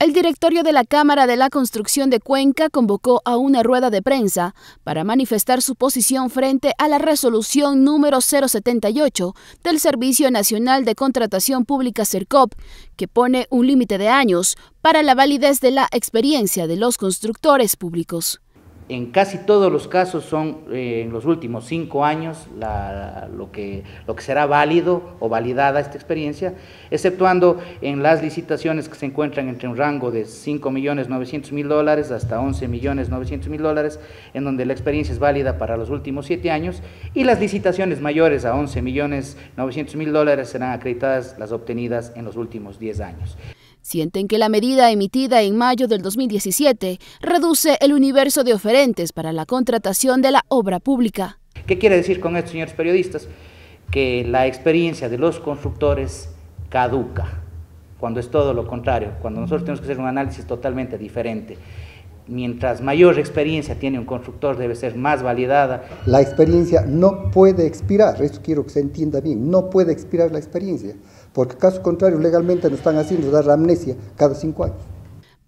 El directorio de la Cámara de la Construcción de Cuenca convocó a una rueda de prensa para manifestar su posición frente a la resolución número 078 del Servicio Nacional de Contratación Pública CERCOP, que pone un límite de años para la validez de la experiencia de los constructores públicos en casi todos los casos son eh, en los últimos cinco años lo, que, lo que será válido o validada esta experiencia, exceptuando en las licitaciones que se encuentran entre un rango de 5.900.000 dólares hasta 11.900.000 dólares, en donde la experiencia es válida para los últimos siete años, y las licitaciones mayores a 11.900.000 dólares serán acreditadas las obtenidas en los últimos diez años sienten que la medida emitida en mayo del 2017 reduce el universo de oferentes para la contratación de la obra pública. ¿Qué quiere decir con esto, señores periodistas? Que la experiencia de los constructores caduca, cuando es todo lo contrario, cuando nosotros tenemos que hacer un análisis totalmente diferente mientras mayor experiencia tiene un constructor, debe ser más validada. La experiencia no puede expirar, eso quiero que se entienda bien, no puede expirar la experiencia, porque caso contrario, legalmente nos están haciendo dar la amnesia cada cinco años.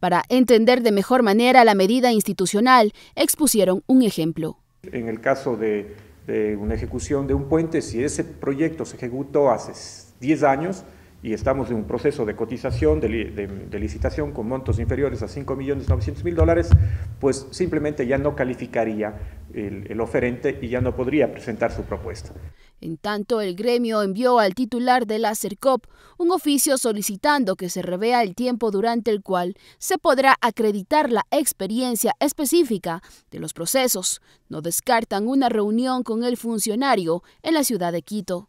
Para entender de mejor manera la medida institucional, expusieron un ejemplo. En el caso de, de una ejecución de un puente, si ese proyecto se ejecutó hace 10 años, y estamos en un proceso de cotización, de, licitación con montos inferiores a 5.900.000 dólares, pues simplemente ya no calificaría el, el, oferente y ya no podría presentar su propuesta. En tanto, el gremio envió al titular de la CERCOP un oficio solicitando que se revea el tiempo durante el cual se podrá acreditar la experiencia específica de los procesos. No descartan una reunión con el funcionario en la ciudad de Quito.